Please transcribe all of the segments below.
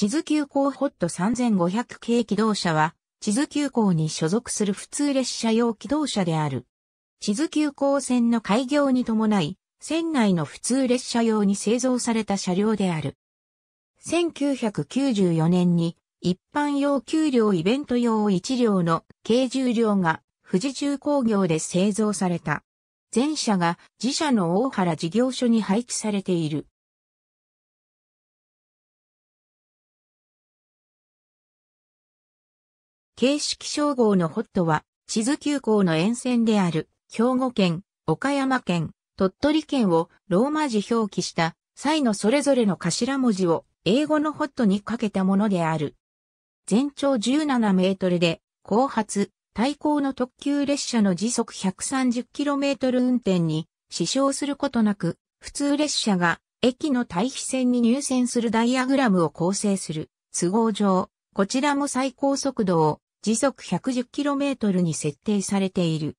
地図急行ホット3500系機動車は、地図急行に所属する普通列車用機動車である。地図急行線の開業に伴い、線内の普通列車用に製造された車両である。1994年に一般用給料イベント用1両の軽重量が富士重工業で製造された。全車が自社の大原事業所に配置されている。形式称号のホットは、地図急行の沿線である、兵庫県、岡山県、鳥取県をローマ字表記した際のそれぞれの頭文字を英語のホットにかけたものである。全長17メートルで、後発、対抗の特急列車の時速 130km 運転に支障することなく、普通列車が駅の対比線に入線するダイアグラムを構成する。都合上、こちらも最高速度を時速 110km に設定されている。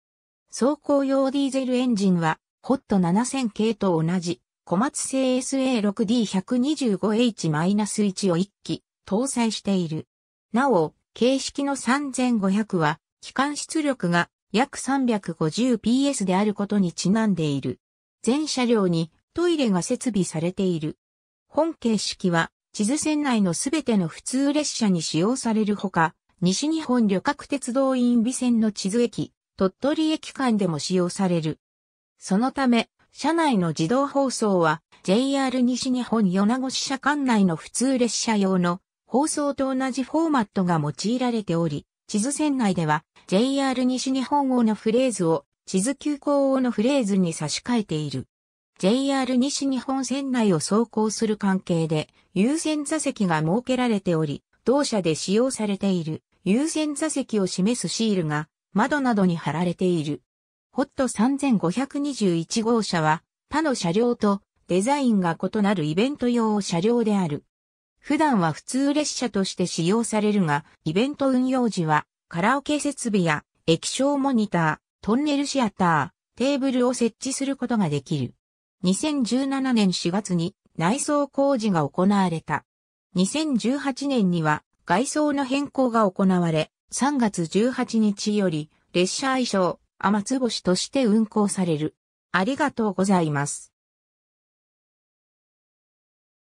走行用ディーゼルエンジンは、ホット7000系と同じ、小松製 SA6D125H-1 を1機、搭載している。なお、形式の3500は、機関出力が約 350PS であることにちなんでいる。全車両にトイレが設備されている。本形式は、地図線内のすべての普通列車に使用されるほか、西日本旅客鉄道員備線の地図駅、鳥取駅間でも使用される。そのため、車内の自動放送は JR 西日本米子支社管内の普通列車用の放送と同じフォーマットが用いられており、地図線内では JR 西日本王のフレーズを地図急行王のフレーズに差し替えている。JR 西日本線内を走行する関係で優先座席が設けられており、同社で使用されている。優先座席を示すシールが窓などに貼られている。ホット3521号車は他の車両とデザインが異なるイベント用車両である。普段は普通列車として使用されるが、イベント運用時はカラオケ設備や液晶モニター、トンネルシアター、テーブルを設置することができる。2017年4月に内装工事が行われた。2018年には外装の変更が行われ、3月18日より列車愛称、天つ星として運行される。ありがとうございます。